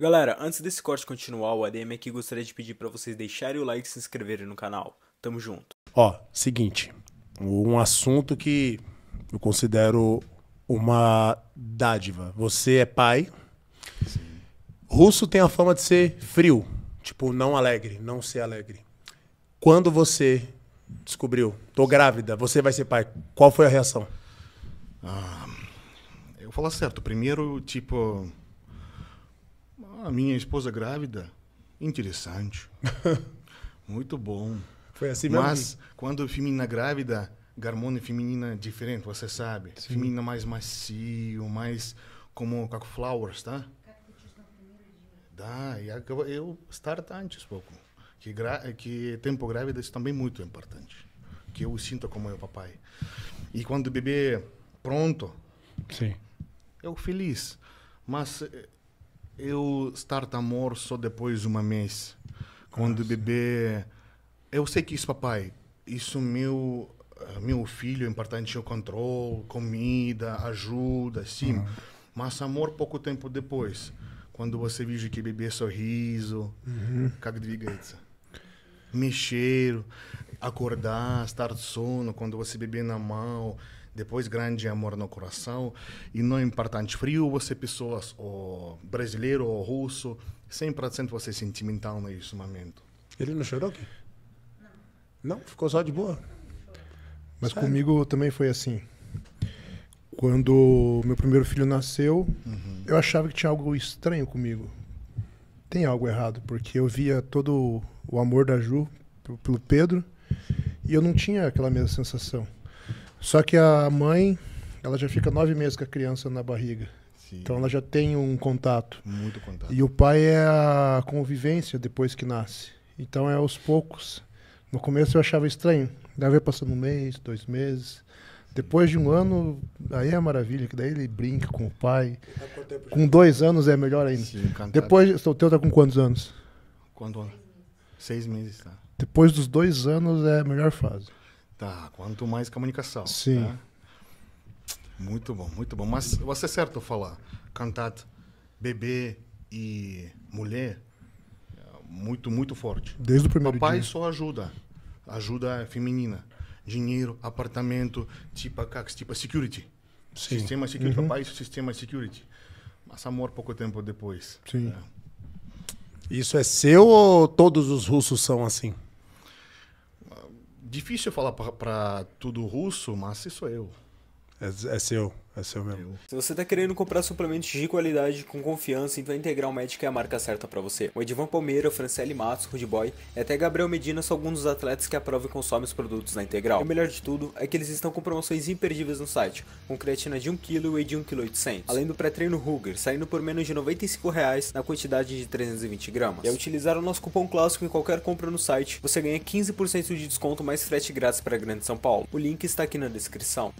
Galera, antes desse corte continuar, o ADM aqui gostaria de pedir para vocês deixarem o like e se inscreverem no canal. Tamo junto. Ó, seguinte, um assunto que eu considero uma dádiva. Você é pai. Sim. Russo tem a fama de ser frio, tipo, não alegre, não ser alegre. Quando você descobriu, tô grávida, você vai ser pai, qual foi a reação? Ah, eu vou falar certo. Primeiro, tipo a minha esposa grávida, interessante. Muito bom. Foi assim mesmo? Mas quando feminina grávida, hormônio feminina é diferente, você sabe. Sim. Feminina mais macio, mais como caco flowers, tá? Dá, e é eu start antes pouco. Que, que tempo grávida isso também é muito importante. Que eu sinto como meu papai. E quando o bebê é pronto, Sim. eu feliz. Mas eh, eu start amor só depois de um mês. Quando ah, bebê, eu sei que isso, papai, isso meu ah, meu filho é importante o controle, comida, ajuda, sim. Uhum. Mas amor pouco tempo depois, quando você vê que bebê sorriso, uhum. mexer, acordar, estar sono, quando você bebê na mão, depois grande amor no coração e não importante frio você pessoas ou brasileiro ou russo 100% você é sentimental nesse momento ele não chorou aqui? não ficou só de boa mas Sério? comigo também foi assim quando meu primeiro filho nasceu uhum. eu achava que tinha algo estranho comigo tem algo errado porque eu via todo o amor da Ju pelo Pedro e eu não tinha aquela mesma sensação só que a mãe, ela já fica nove meses com a criança na barriga. Sim. Então ela já tem um contato. Muito contato. E o pai é a convivência depois que nasce. Então é aos poucos. No começo eu achava estranho. Deve passando um mês, dois meses. Depois de um ano, aí é maravilha, que daí ele brinca com o pai. Com dois anos é melhor ainda. Sim, encantado. Depois, o teu tá com quantos anos? Quando? Seis meses, tá. Depois dos dois anos é a melhor fase. Tá, quanto mais comunicação. Sim. Tá? Muito bom, muito bom. Mas você é certo falar, cantar bebê e mulher é muito, muito forte. Desde o primeiro Papai dia. só ajuda. Ajuda é feminina. Dinheiro, apartamento, tipo, tipo security. Sim. Sistema security. Uhum. Papai, sistema security. Mas amor pouco tempo depois. Sim. É. Isso é seu ou todos os russos são assim? Difícil falar para tudo russo, mas isso sou eu. É, é seu. É seu mesmo. Se você está querendo comprar suplementos de qualidade com confiança, então a Integral Médica é a marca certa para você. O Edvan Palmeira, o Franciele Matos, o Boy e até Gabriel Medina são alguns dos atletas que aprovam e consomem os produtos da Integral. E o melhor de tudo é que eles estão com promoções imperdíveis no site, com creatina de 1kg e whey de 1,8kg, além do pré-treino Ruger, saindo por menos de R$ 95,00 na quantidade de 320 gramas. E ao utilizar o nosso cupom clássico em qualquer compra no site, você ganha 15% de desconto mais frete grátis para a Grande São Paulo. O link está aqui na descrição.